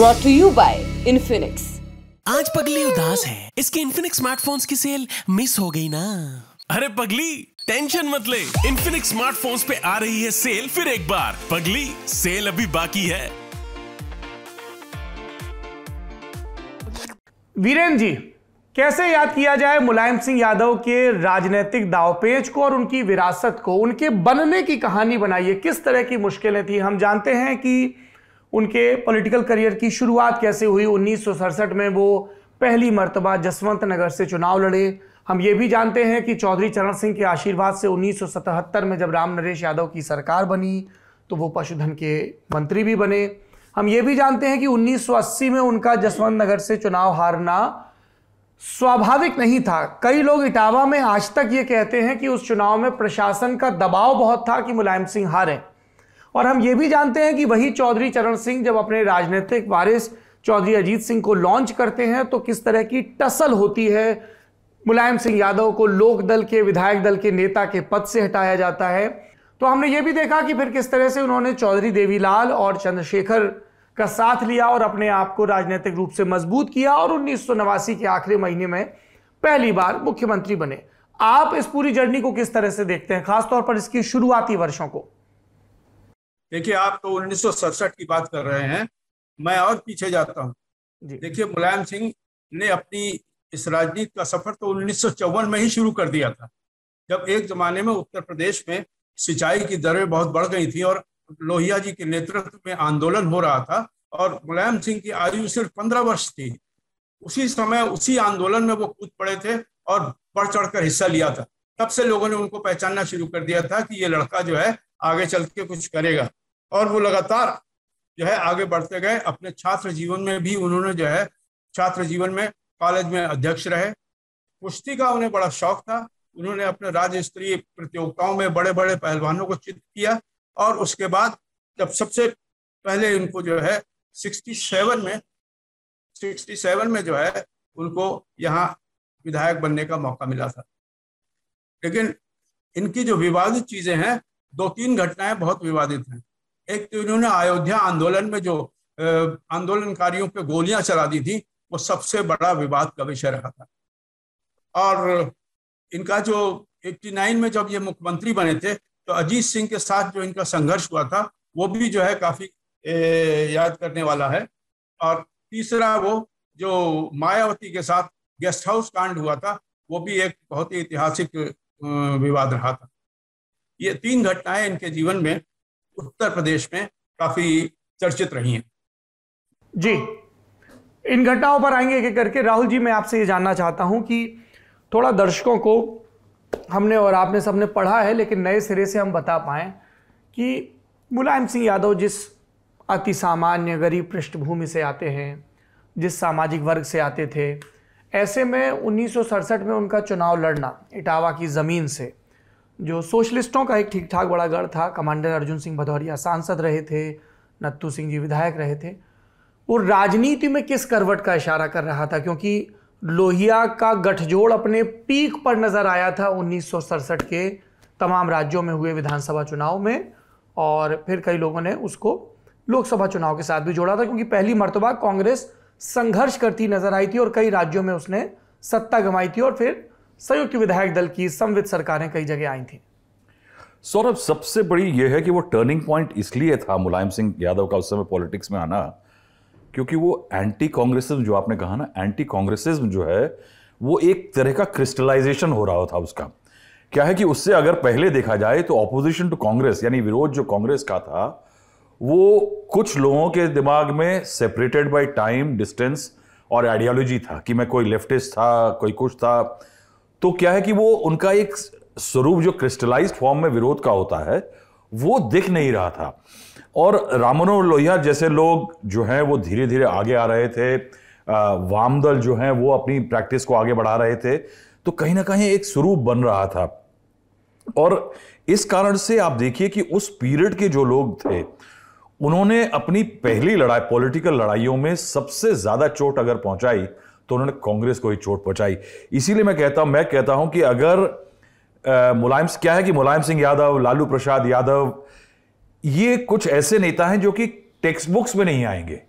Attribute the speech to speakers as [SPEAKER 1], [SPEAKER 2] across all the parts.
[SPEAKER 1] Brought to you by Infinix आज पगली उदास है इसके इन्फिनिक्स स्मार्टफोन्स की सेल मिस हो गई ना
[SPEAKER 2] अरे पगली टेंशन मत ले इन्फिनिक्स स्मार्टफोन्स पे आ रही है सेल
[SPEAKER 1] फिर एक बार पगली सेल अभी बाकी है
[SPEAKER 3] वीरेन जी कैसे याद किया जाए मुलायम सिंह यादव के राजनीतिक दावपेच को और उनकी विरासत को उनके बनने की कहानी बनाइए किस तरह की मुश्किलें थी हम जानते हैं कि उनके पॉलिटिकल करियर की शुरुआत कैसे हुई उन्नीस में वो पहली मरतबा जसवंत नगर से चुनाव लड़े हम ये भी जानते हैं कि चौधरी चरण सिंह के आशीर्वाद से 1977 में जब राम नरेश यादव की सरकार बनी तो वो पशुधन के मंत्री भी बने हम ये भी जानते हैं कि 1980 में उनका जसवंत नगर से चुनाव हारना स्वाभाविक नहीं था कई लोग इटावा में आज तक ये कहते हैं कि उस चुनाव में प्रशासन का दबाव बहुत था कि मुलायम सिंह हारें और हम ये भी जानते हैं कि वही चौधरी चरण सिंह जब अपने राजनीतिक वारिस चौधरी अजीत सिंह को लॉन्च करते हैं तो किस तरह की टसल होती है मुलायम सिंह यादव को लोक दल के विधायक दल के नेता के पद से हटाया जाता है तो हमने ये भी देखा कि फिर किस तरह से उन्होंने चौधरी देवीलाल और चंद्रशेखर का साथ लिया और अपने आप को राजनीतिक रूप से मजबूत किया और उन्नीस के आखिरी महीने में पहली बार मुख्यमंत्री बने आप इस पूरी जर्नी को किस तरह से देखते हैं खासतौर पर इसकी शुरुआती वर्षों को
[SPEAKER 2] देखिए आप तो उन्नीस की बात कर रहे हैं मैं और पीछे जाता हूँ देखिए मुलायम सिंह ने अपनी इस राजनीति का सफर तो उन्नीस में ही शुरू कर दिया था जब एक जमाने में उत्तर प्रदेश में सिंचाई की दरें बहुत बढ़ गई थी और लोहिया जी के नेतृत्व में आंदोलन हो रहा था और मुलायम सिंह की आयु सिर्फ पंद्रह वर्ष थी उसी समय उसी आंदोलन में वो कूद पड़े थे और बढ़ चढ़ कर हिस्सा लिया था तब से लोगों ने उनको पहचानना शुरू कर दिया था कि ये लड़का जो है आगे चल के कुछ करेगा और वो लगातार जो है आगे बढ़ते गए अपने छात्र जीवन में भी उन्होंने जो है छात्र जीवन में कॉलेज में अध्यक्ष रहे कुश्ती का उन्हें बड़ा शौक था उन्होंने अपने राज्य स्तरीय प्रतियोगिताओं में बड़े बड़े पहलवानों को चित्र किया और उसके बाद जब सबसे पहले इनको जो है 67 में 67 में जो है उनको यहाँ विधायक बनने का मौका मिला था लेकिन इनकी जो विवादित चीजें हैं दो तीन घटनाएं बहुत विवादित हैं एक तो इन्होंने अयोध्या आंदोलन में जो आंदोलनकारियों पे गोलियां चला दी थी वो सबसे बड़ा विवाद का विषय रहा था और इनका जो 89 में जब ये मुख्यमंत्री बने थे तो अजीत सिंह के साथ जो इनका संघर्ष हुआ था वो भी जो है काफी याद करने वाला है और तीसरा वो जो मायावती के साथ गेस्ट हाउस कांड हुआ था वो भी एक बहुत ही ऐतिहासिक विवाद रहा था ये तीन घटनाएं इनके जीवन में उत्तर प्रदेश में काफी चर्चित रही हैं
[SPEAKER 3] जी इन घटनाओं पर आएंगे के करके राहुल जी मैं आपसे ये जानना चाहता हूं कि थोड़ा दर्शकों को हमने और आपने सबने पढ़ा है लेकिन नए सिरे से हम बता पाए कि मुलायम सिंह यादव जिस अति सामान्य गरीब पृष्ठभूमि से आते हैं जिस सामाजिक वर्ग से आते थे ऐसे में उन्नीस में उनका चुनाव लड़ना इटावा की ज़मीन से जो सोशलिस्टों का एक ठीक ठाक बड़ा गढ़ था कमांडर अर्जुन सिंह भदौरिया सांसद रहे थे नत्थू सिंह जी विधायक रहे थे वो राजनीति में किस करवट का इशारा कर रहा था क्योंकि लोहिया का गठजोड़ अपने पीक पर नज़र आया था उन्नीस के तमाम राज्यों में हुए विधानसभा चुनाव में और फिर कई लोगों ने उसको लोकसभा चुनाव के साथ भी जोड़ा था क्योंकि पहली मरतबा कांग्रेस संघर्ष करती नजर आई थी और कई राज्यों में उसने सत्ता गंवाई थी और फिर संयुक्त विधायक दल की समवित सरकारें कई जगह आई थी
[SPEAKER 1] सौरभ सबसे बड़ी यह है कि वो टर्निंग पॉइंट इसलिए था मुलायम सिंह यादव का उस समय पॉलिटिक्स में आना क्योंकि वो एंटी कांग्रेसिज्म जो आपने कहा ना एंटी कांग्रेसिज्म जो है वो एक तरह का क्रिस्टलाइजेशन हो रहा था उसका क्या है कि उससे अगर पहले देखा जाए तो ऑपोजिशन टू कांग्रेस यानी विरोध जो कांग्रेस का था वो कुछ लोगों के दिमाग में सेपरेटेड बाय टाइम डिस्टेंस और आइडियोलॉजी था कि मैं कोई लेफ्टिस्ट था कोई कुछ था तो क्या है कि वो उनका एक स्वरूप जो क्रिस्टलाइज्ड फॉर्म में विरोध का होता है वो दिख नहीं रहा था और रामनो लोहिया जैसे लोग जो हैं वो धीरे धीरे आगे आ रहे थे वामदल जो हैं वो अपनी प्रैक्टिस को आगे बढ़ा रहे थे तो कहीं ना कहीं एक स्वरूप बन रहा था और इस कारण से आप देखिए कि उस पीरियड के जो लोग थे उन्होंने अपनी पहली लड़ाई पॉलिटिकल लड़ाइयों में सबसे ज़्यादा चोट अगर पहुंचाई तो उन्होंने कांग्रेस को ही चोट पहुंचाई इसीलिए मैं कहता हूं मैं कहता हूं कि अगर मुलायम क्या है कि मुलायम सिंह यादव लालू प्रसाद यादव ये कुछ ऐसे नेता हैं जो कि टेक्स्ट बुक्स में नहीं आएंगे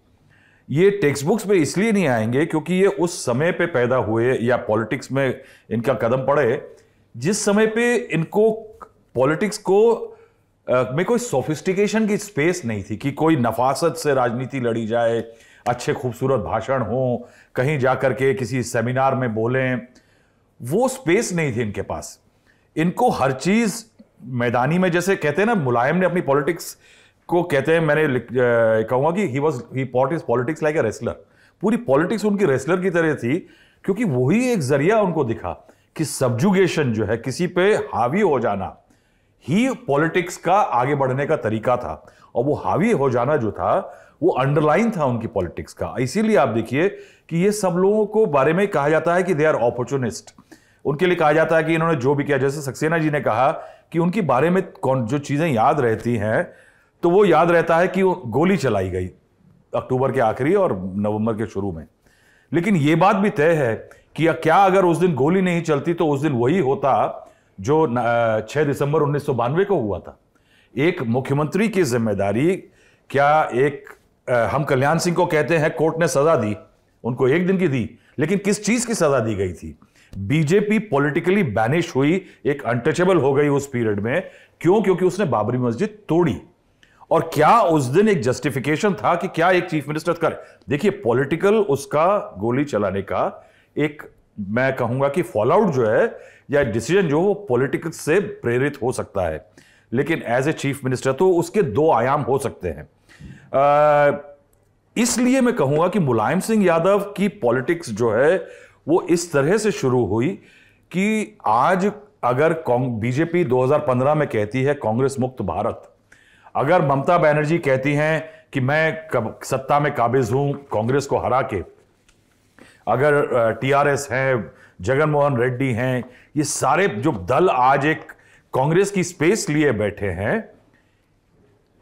[SPEAKER 1] ये टेक्स्ट बुक्स में इसलिए नहीं आएंगे क्योंकि ये उस समय पे पैदा हुए या पॉलिटिक्स में इनका कदम पड़े जिस समय पे इनको पॉलिटिक्स को में कोई सोफिस्टिकेशन की स्पेस नहीं थी कि कोई नफासत से राजनीति लड़ी जाए अच्छे खूबसूरत भाषण हों कहीं जा कर के किसी सेमिनार में बोलें वो स्पेस नहीं थी इनके पास इनको हर चीज़ मैदानी में जैसे कहते हैं ना मुलायम ने अपनी पॉलिटिक्स को कहते हैं मैंने कहूँगा कि he was he pot is politics like a wrestler पूरी पॉलिटिक्स उनकी रेसलर की तरह थी क्योंकि वही एक जरिया उनको दिखा कि सब्जुगेशन जो है किसी पे हावी हो जाना ही पॉलिटिक्स का आगे बढ़ने का तरीका था और वो हावी हो जाना जो था वो अंडरलाइन था उनकी पॉलिटिक्स का इसीलिए आप देखिए कि ये सब लोगों को बारे में कहा जाता है कि दे आर ऑपरचुनिस्ट उनके लिए कहा जाता है कि इन्होंने जो भी किया जैसे सक्सेना जी ने कहा कि उनके बारे में कौन जो चीज़ें याद रहती हैं तो वो याद रहता है कि गोली चलाई गई अक्टूबर के आखिरी और नवंबर के शुरू में लेकिन ये बात भी तय है कि क्या अगर उस दिन गोली नहीं चलती तो उस दिन वही होता जो 6 दिसंबर उन्नीस को हुआ था एक मुख्यमंत्री की जिम्मेदारी क्या एक हम कल्याण सिंह को कहते हैं कोर्ट ने सजा दी उनको एक दिन की दी लेकिन किस चीज की सजा दी गई थी बीजेपी पॉलिटिकली बैनिश हुई एक अनटचेबल हो गई उस पीरियड में क्यों क्योंकि उसने बाबरी मस्जिद तोड़ी और क्या उस दिन एक जस्टिफिकेशन था कि क्या एक चीफ मिनिस्टर कर देखिए पॉलिटिकल उसका गोली चलाने का एक मैं कहूंगा कि फॉलोआउट जो है या डिसीजन जो वो पॉलिटिक्स से प्रेरित हो सकता है लेकिन एज ए चीफ मिनिस्टर तो उसके दो आयाम हो सकते हैं इसलिए मैं कहूंगा कि मुलायम सिंह यादव की पॉलिटिक्स जो है वो इस तरह से शुरू हुई कि आज अगर बीजेपी 2015 में कहती है कांग्रेस मुक्त भारत अगर ममता बनर्जी कहती हैं कि मैं सत्ता में काबिज हूं कांग्रेस को हरा के अगर टीआरएस है जगनमोहन रेड्डी हैं ये सारे जो दल आज एक कांग्रेस की स्पेस लिए बैठे हैं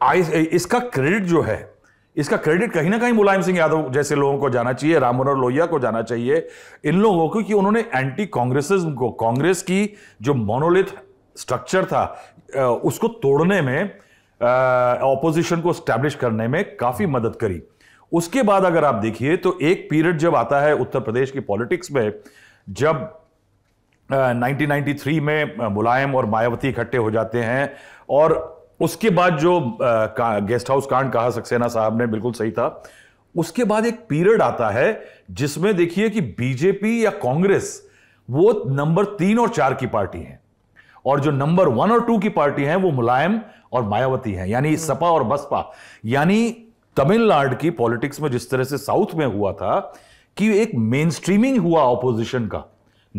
[SPEAKER 1] इसका क्रेडिट जो है इसका क्रेडिट कहीं ना कहीं मुलायम सिंह यादव जैसे लोगों को जाना चाहिए राम मनोहर लोहिया को जाना चाहिए इन लोगों को कि उन्होंने एंटी कांग्रेसिज्म को कांग्रेस की जो मोनोलिथ स्ट्रक्चर था उसको तोड़ने में ऑपोजिशन को स्टैब्लिश करने में काफ़ी मदद करी उसके बाद अगर आप देखिए तो एक पीरियड जब आता है उत्तर प्रदेश की पॉलिटिक्स में जब uh, 1993 में मुलायम और मायावती इकट्ठे हो जाते हैं और उसके बाद जो गेस्ट हाउस कांड कहा सक्सेना साहब ने बिल्कुल सही था उसके बाद एक पीरियड आता है जिसमें देखिए कि बीजेपी या कांग्रेस वो नंबर तीन और चार की पार्टी है और जो नंबर वन और टू की पार्टी है वो मुलायम और मायावती है यानी हम्म। सपा और बसपा यानी तमिलनाडु की पॉलिटिक्स में जिस तरह से साउथ में हुआ था कि एक मेन स्ट्रीमिंग हुआ ऑपोजिशन का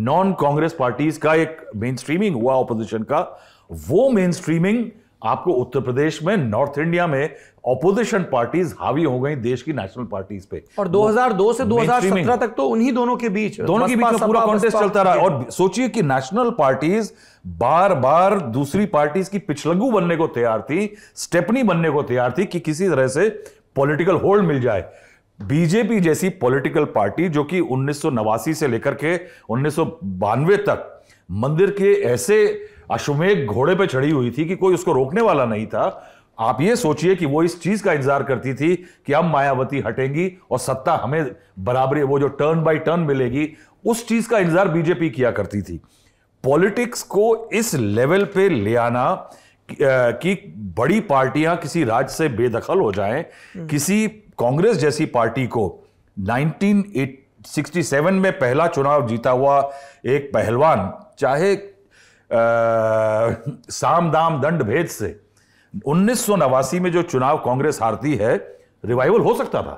[SPEAKER 1] नॉन कांग्रेस पार्टीज का एक मेन स्ट्रीमिंग हुआ ऑपोजिशन का वो मेन स्ट्रीमिंग आपको उत्तर प्रदेश में नॉर्थ इंडिया में ऑपोजिशन पार्टीज हावी हो गई देश की नेशनल पार्टीज पे और 2002 से 2017
[SPEAKER 3] तक तो उन्हीं दोनों के बीच दोनों के बीच पूरा कॉन्टेस्ट चलता रहा और
[SPEAKER 1] सोचिए कि नेशनल पार्टीज बार बार दूसरी पार्टीज की पिछलगू बनने को तैयार थी स्टेपनी बनने को तैयार थी कि किसी तरह से पॉलिटिकल होल्ड मिल जाए बीजेपी जैसी पॉलिटिकल पार्टी जो कि उन्नीस से लेकर के उन्नीस तक मंदिर के ऐसे अश्वमेघ घोड़े पे चढ़ी हुई थी कि कोई उसको रोकने वाला नहीं था आप ये सोचिए कि वो इस चीज का इंतजार करती थी कि अब मायावती हटेंगी और सत्ता हमें बराबरी वो जो टर्न बाय टर्न मिलेगी उस चीज का इंतजार बीजेपी किया करती थी पॉलिटिक्स को इस लेवल पे ले आना कि बड़ी पार्टियां किसी राज्य से बेदखल हो जाएं हम्म। किसी कांग्रेस जैसी पार्टी को 1967 में पहला चुनाव जीता हुआ एक पहलवान चाहे साम दाम दंड भेद से उन्नीस में जो चुनाव कांग्रेस हारती है रिवाइवल हो सकता था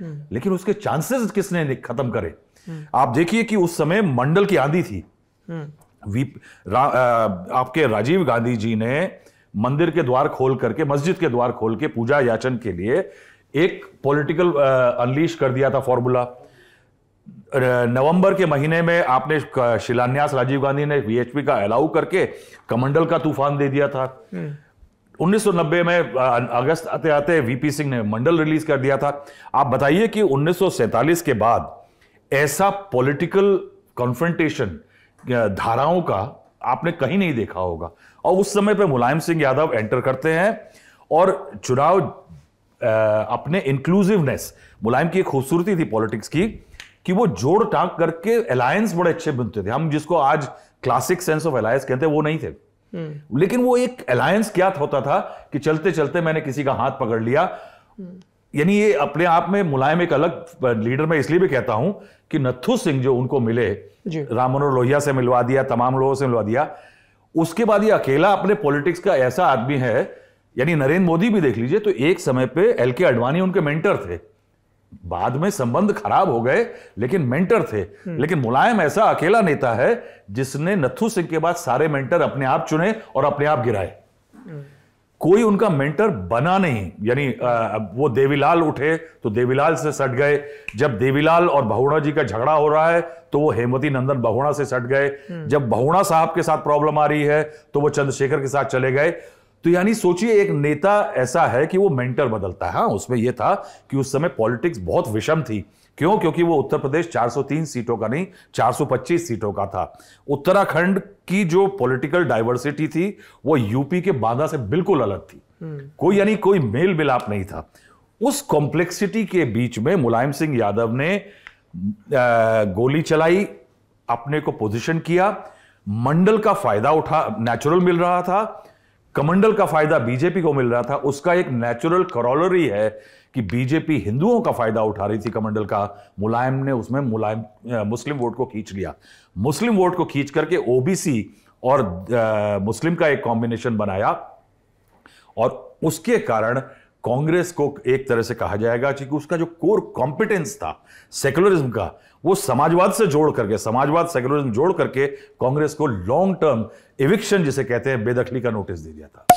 [SPEAKER 1] हम्म। लेकिन उसके चांसेस किसने खत्म करे हम्म। आप देखिए कि उस समय मंडल की आंधी थी
[SPEAKER 2] हम्म।
[SPEAKER 1] रा, आ, आपके राजीव गांधी जी ने मंदिर के द्वार खोल करके मस्जिद के द्वार खोल के पूजा याचन के लिए एक पॉलिटिकल अनलीश कर दिया था फॉर्मूला नवंबर के महीने में आपने शिलान्यास राजीव गांधी ने वीएचपी का अलाउ करके कमंडल का तूफान दे दिया था 1990 हम्म। में अगस्त आते आते वीपी सिंह ने मंडल रिलीज कर दिया था आप बताइए कि 1947 के बाद ऐसा पॉलिटिकल कॉन्फ्रेंटेशन धाराओं का आपने कहीं नहीं देखा होगा और उस समय पे मुलायम सिंह यादव एंटर करते हैं और चुनाव अपने इंक्लूसिवनेस मुलायम की खूबसूरती थी पॉलिटिक्स की कि वो जोड़ टांग करके अलायंस बड़े अच्छे बनते थे हम जिसको आज क्लासिक सेंस ऑफ अलायंस कहते हैं वो नहीं थे हम्म। लेकिन वो एक अलायंस क्या होता था कि चलते चलते मैंने किसी का हाथ पकड़ लिया हम्म। यानी ये अपने आप में मुलायम एक अलग लीडर मैं इसलिए भी कहता हूं कि नथु सिंह जो उनको मिले राम मनोहर लोहिया से मिलवा दिया तमाम लोगों से मिलवा दिया उसके बाद ये अकेला अपने पॉलिटिक्स का ऐसा आदमी है यानी नरेंद्र मोदी भी देख लीजिए तो एक समय पे एल के अडवाणी उनके मेंटर थे बाद में संबंध खराब हो गए लेकिन मेंटर थे हम्म। लेकिन मुलायम ऐसा अकेला नेता है जिसने नथु सिंह के बाद सारे मेंटर अपने आप चुने और अपने आप गिराए हम्म। कोई उनका मेंटर बना नहीं यानी वो देवीलाल उठे तो देवीलाल से सट गए जब देवीलाल और बहुणा जी का झगड़ा हो रहा है तो वो हेमवती नंदन बहुणा से सट गए हम्म। जब बहुणा साहब के साथ प्रॉब्लम आ रही है तो वो चंद्रशेखर के साथ चले गए तो यानी सोचिए एक नेता ऐसा है कि वो मेंटर बदलता है हाँ उसमें यह था कि उस समय पॉलिटिक्स बहुत विषम थी क्यों क्योंकि वो उत्तर प्रदेश 403 सीटों का नहीं 425 सीटों का था उत्तराखंड की जो पॉलिटिकल डाइवर्सिटी थी वो यूपी के बांदा से बिल्कुल अलग थी हम्म। कोई यानी कोई मेल मिलाप नहीं था उस कॉम्प्लेक्सिटी के बीच में मुलायम सिंह यादव ने गोली चलाई अपने को पोजीशन किया मंडल का फायदा उठा नेचुरल मिल रहा था कमंडल का फायदा बीजेपी को मिल रहा था उसका एक नेचुरल करोलरी है कि बीजेपी हिंदुओं का फायदा उठा रही थी कमंडल का मुलायम ने उसमें मुलायम मुस्लिम वोट को खींच लिया मुस्लिम वोट को खींच करके ओबीसी और आ, मुस्लिम का एक कॉम्बिनेशन बनाया और उसके कारण कांग्रेस को एक तरह से कहा जाएगा कि उसका जो कोर कॉम्पिटेंस था सेकुलरिज्म का वो समाजवाद से जोड़ करके समाजवाद सेकुलरिज्म जोड़ करके कांग्रेस को लॉन्ग टर्म इविक्शन जिसे कहते हैं बेदखली का नोटिस दे दिया था